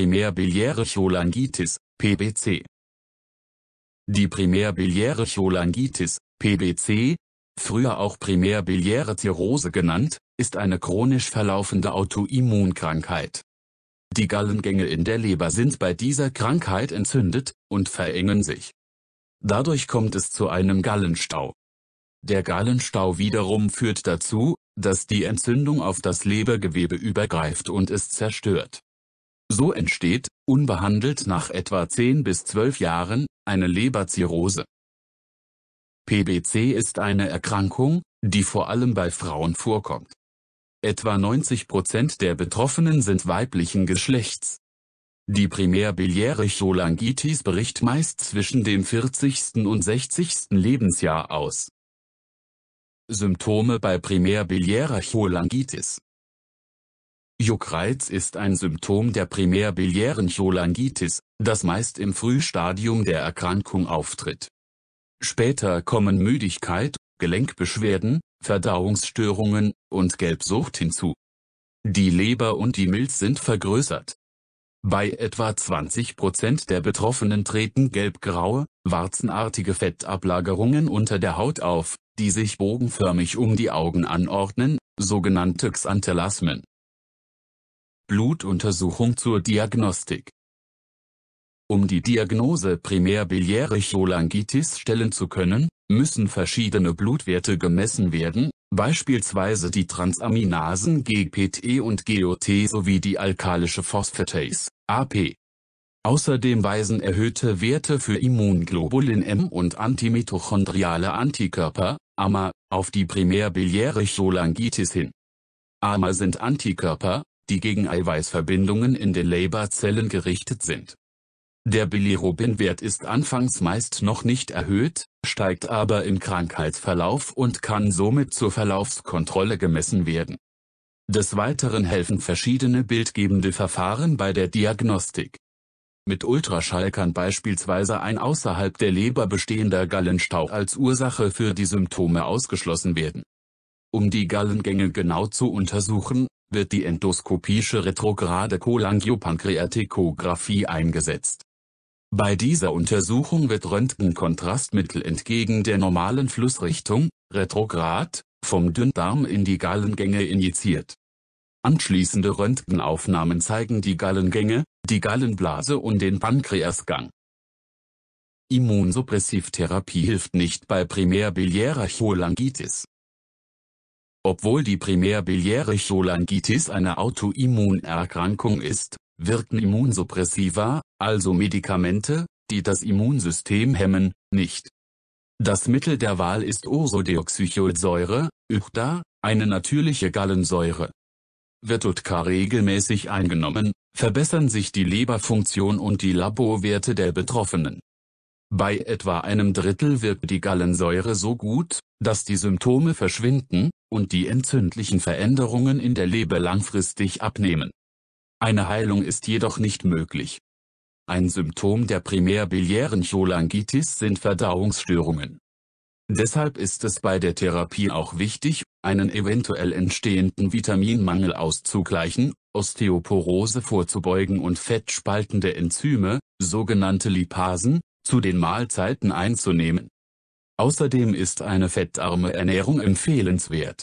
primärbiliäre Cholangitis, PBC. Die primärbiliäre Cholangitis, PBC, früher auch primärbiliäre Zirrhose genannt, ist eine chronisch verlaufende Autoimmunkrankheit. Die Gallengänge in der Leber sind bei dieser Krankheit entzündet und verengen sich. Dadurch kommt es zu einem Gallenstau. Der Gallenstau wiederum führt dazu, dass die Entzündung auf das Lebergewebe übergreift und es zerstört. So entsteht, unbehandelt nach etwa 10 bis 12 Jahren, eine Leberzirrhose. PBC ist eine Erkrankung, die vor allem bei Frauen vorkommt. Etwa 90 Prozent der Betroffenen sind weiblichen Geschlechts. Die primärbiliäre Cholangitis bricht meist zwischen dem 40. und 60. Lebensjahr aus. Symptome bei primärbiliärer Cholangitis Juckreiz ist ein Symptom der primärbiliären Cholangitis, das meist im Frühstadium der Erkrankung auftritt. Später kommen Müdigkeit, Gelenkbeschwerden, Verdauungsstörungen und Gelbsucht hinzu. Die Leber und die Milz sind vergrößert. Bei etwa 20 Prozent der Betroffenen treten gelbgraue, warzenartige Fettablagerungen unter der Haut auf, die sich bogenförmig um die Augen anordnen, sogenannte Xanthelasmen. Blutuntersuchung zur Diagnostik um die Diagnose primär primärbiliäre Cholangitis stellen zu können, müssen verschiedene Blutwerte gemessen werden, beispielsweise die Transaminasen GPT und GOT sowie die alkalische Phosphatase, AP. Außerdem weisen erhöhte Werte für Immunglobulin M und antimitochondriale Antikörper, AMA, auf die primär primärbiliäre Cholangitis hin. AMA sind Antikörper, die gegen Eiweißverbindungen in den Leberzellen gerichtet sind. Der Bilirubinwert ist anfangs meist noch nicht erhöht, steigt aber im Krankheitsverlauf und kann somit zur Verlaufskontrolle gemessen werden. Des Weiteren helfen verschiedene bildgebende Verfahren bei der Diagnostik. Mit Ultraschall kann beispielsweise ein außerhalb der Leber bestehender Gallenstau als Ursache für die Symptome ausgeschlossen werden. Um die Gallengänge genau zu untersuchen, wird die endoskopische retrograde Cholangiopankreatikographie eingesetzt. Bei dieser Untersuchung wird Röntgenkontrastmittel entgegen der normalen Flussrichtung, retrograd, vom Dünndarm in die Gallengänge injiziert. Anschließende Röntgenaufnahmen zeigen die Gallengänge, die Gallenblase und den Pankreasgang. Immunsuppressivtherapie hilft nicht bei primär biliärer Cholangitis. Obwohl die primärbiliäre Cholangitis eine Autoimmunerkrankung ist, wirken Immunsuppressiva, also Medikamente, die das Immunsystem hemmen, nicht. Das Mittel der Wahl ist Ursodeoxycholsäure, YPDA, eine natürliche Gallensäure. Wird UTKA regelmäßig eingenommen, verbessern sich die Leberfunktion und die Laborwerte der Betroffenen. Bei etwa einem Drittel wirkt die Gallensäure so gut, dass die Symptome verschwinden und die entzündlichen Veränderungen in der Leber langfristig abnehmen. Eine Heilung ist jedoch nicht möglich. Ein Symptom der primärbiliären Cholangitis sind Verdauungsstörungen. Deshalb ist es bei der Therapie auch wichtig, einen eventuell entstehenden Vitaminmangel auszugleichen, Osteoporose vorzubeugen und fettspaltende Enzyme, sogenannte Lipasen, zu den Mahlzeiten einzunehmen. Außerdem ist eine fettarme Ernährung empfehlenswert